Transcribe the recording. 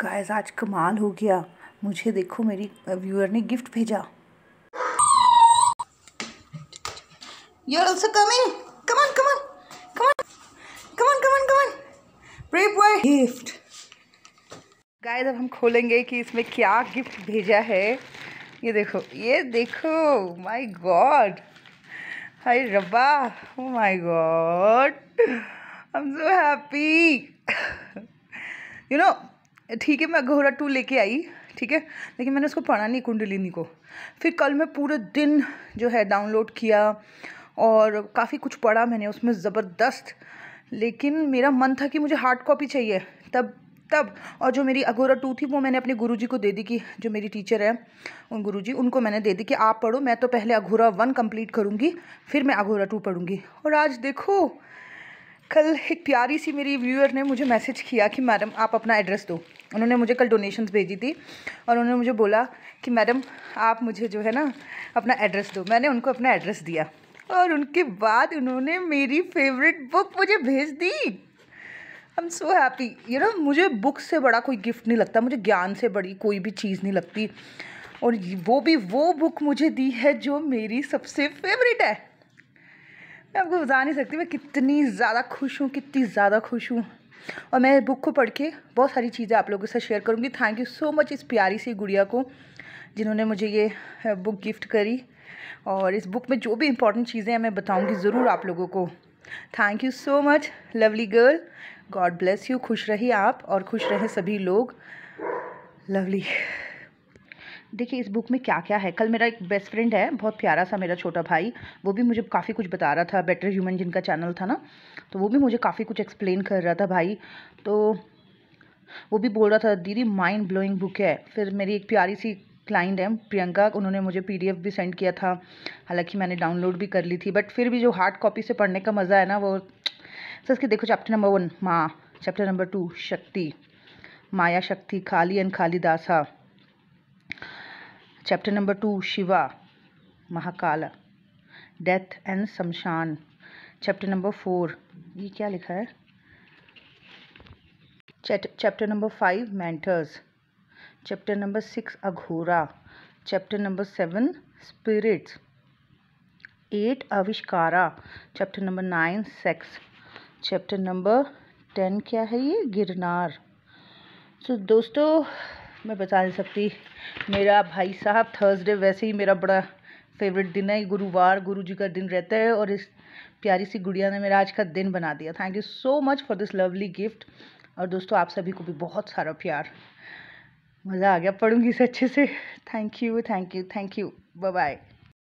Guys आज कमाल हो गया मुझे देखो मेरी व्यूअर ने गिफ्ट भेजा You're also coming. Come come on come on on, come guys अब हम खोलेंगे कि इसमें क्या गिफ्ट भेजा है ये देखो ये देखो माय गॉड हाय रब्बा oh my God I am so happy you know ठीक है मैं अघोरा टू लेके आई ठीक है लेकिन मैंने उसको पढ़ा नहीं कुंडलिनी को फिर कल मैं पूरे दिन जो है डाउनलोड किया और काफ़ी कुछ पढ़ा मैंने उसमें ज़बरदस्त लेकिन मेरा मन था कि मुझे हार्ड कॉपी चाहिए तब तब और जो मेरी अघोरा टू थी वो मैंने अपने गुरुजी को दे दी कि जो मेरी टीचर है उन गुरुजी उनको मैंने दे दी कि आप पढ़ो मैं तो पहले अघोरा वन कंप्लीट करूँगी फिर मैं अघोरा टू पढ़ूँगी और आज देखो कल एक प्यारी सी मेरी व्यूअर ने मुझे मैसेज किया कि मैडम आप अपना एड्रेस दो उन्होंने मुझे कल डोनेशंस भेजी थी और उन्होंने मुझे बोला कि मैडम आप मुझे जो है ना अपना एड्रेस दो मैंने उनको अपना एड्रेस दिया और उनके बाद उन्होंने मेरी फेवरेट बुक मुझे भेज दी I am so happy you know मुझे बुक से बड़ा कोई गिफ्ट नहीं लगता मुझे ज्ञान से बड़ी कोई भी चीज़ नहीं लगती और वो भी वो बुक मुझे दी है जो मेरी सबसे फेवरेट है मैं आपको बता नहीं सकती मैं कितनी ज़्यादा खुश हूँ कितनी ज़्यादा खुश हूँ और मैं बुक को पढ़ के बहुत सारी चीज़ें आप लोगों के साथ शेयर करूँगी थैंक यू सो मच इस प्यारी सी गुड़िया को जिन्होंने मुझे ये बुक गिफ्ट करी और इस बुक में जो भी इंपॉर्टेंट चीज़ें हैं मैं बताऊँगी ज़रूर आप लोगों को thank you so much lovely girl God bless you खुश रही आप और खुश रहें सभी लोग लवली देखिए इस बुक में क्या क्या है कल मेरा एक बेस्ट फ्रेंड है बहुत प्यारा सा मेरा छोटा भाई वो भी मुझे काफ़ी कुछ बता रहा था बेटर ह्यूमन जिनका चैनल था ना तो वो भी मुझे काफ़ी कुछ एक्सप्लेन कर रहा था भाई तो वो भी बोल रहा था दीदी माइंड ब्लोइंग बुक है फिर मेरी एक प्यारी सी क्लाइंट है प्रियंका उन्होंने मुझे पीडीएफ भी सेंड किया था हालांकि मैंने डाउनलोड भी कर ली थी बट फिर भी जो हार्ड कॉपी से पढ़ने का मज़ा है ना वो सर के देखो चैप्टर नंबर वन माँ chapter number two Shakti Maya Shakti Kali and Kali Dasa chapter number two Shiva Mahakal death and shamshan chapter number four ये क्या लिखा है चैप्टर नंबर फाइव मैंटर्स chapter number six Aghora chapter number seven spirits eight Avishkara chapter number nine sex chapter number ten क्या है ये गिरनार सो so, दोस्तों मैं बता नहीं सकती मेरा भाई साहब थर्सडे वैसे ही मेरा बड़ा फेवरेट दिन है गुरुवार गुरु जी का दिन रहता है और इस प्यारी सी गुड़िया ने मेरा आज का दिन बना दिया thank you so much for this lovely gift और दोस्तों आप सभी को भी बहुत सारा प्यार मज़ा आ गया पढ़ूंगी इसे अच्छे से thank you thank you thank you bye bye